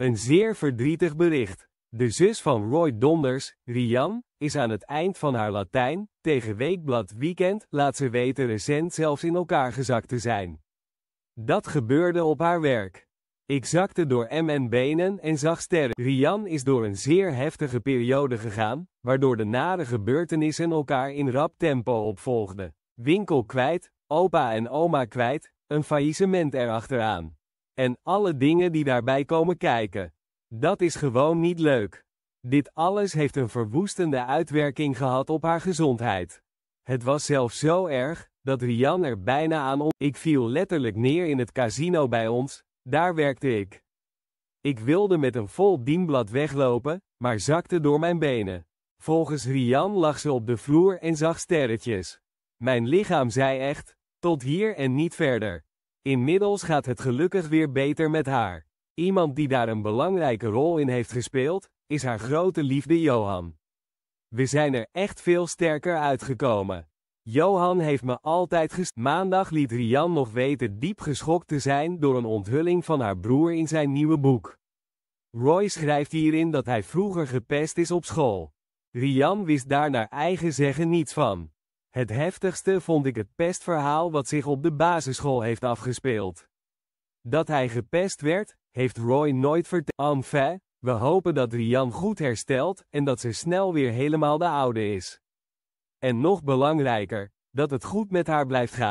Een zeer verdrietig bericht. De zus van Roy Donders, Rian, is aan het eind van haar Latijn, tegen weekblad Weekend laat ze weten recent zelfs in elkaar gezakt te zijn. Dat gebeurde op haar werk. Ik zakte door MN benen en zag sterren. Rian is door een zeer heftige periode gegaan, waardoor de nare gebeurtenissen elkaar in rap tempo opvolgden. Winkel kwijt, opa en oma kwijt, een faillissement erachteraan en alle dingen die daarbij komen kijken. Dat is gewoon niet leuk. Dit alles heeft een verwoestende uitwerking gehad op haar gezondheid. Het was zelfs zo erg, dat Rian er bijna aan om. Ik viel letterlijk neer in het casino bij ons, daar werkte ik. Ik wilde met een vol dienblad weglopen, maar zakte door mijn benen. Volgens Rian lag ze op de vloer en zag sterretjes. Mijn lichaam zei echt, tot hier en niet verder. Inmiddels gaat het gelukkig weer beter met haar. Iemand die daar een belangrijke rol in heeft gespeeld, is haar grote liefde Johan. We zijn er echt veel sterker uitgekomen. Johan heeft me altijd gest... Maandag liet Rian nog weten diep geschokt te zijn door een onthulling van haar broer in zijn nieuwe boek. Roy schrijft hierin dat hij vroeger gepest is op school. Rian wist daar naar eigen zeggen niets van. Het heftigste vond ik het pestverhaal wat zich op de basisschool heeft afgespeeld. Dat hij gepest werd, heeft Roy nooit verteld. Enfin, we hopen dat Rian goed herstelt en dat ze snel weer helemaal de oude is. En nog belangrijker, dat het goed met haar blijft gaan.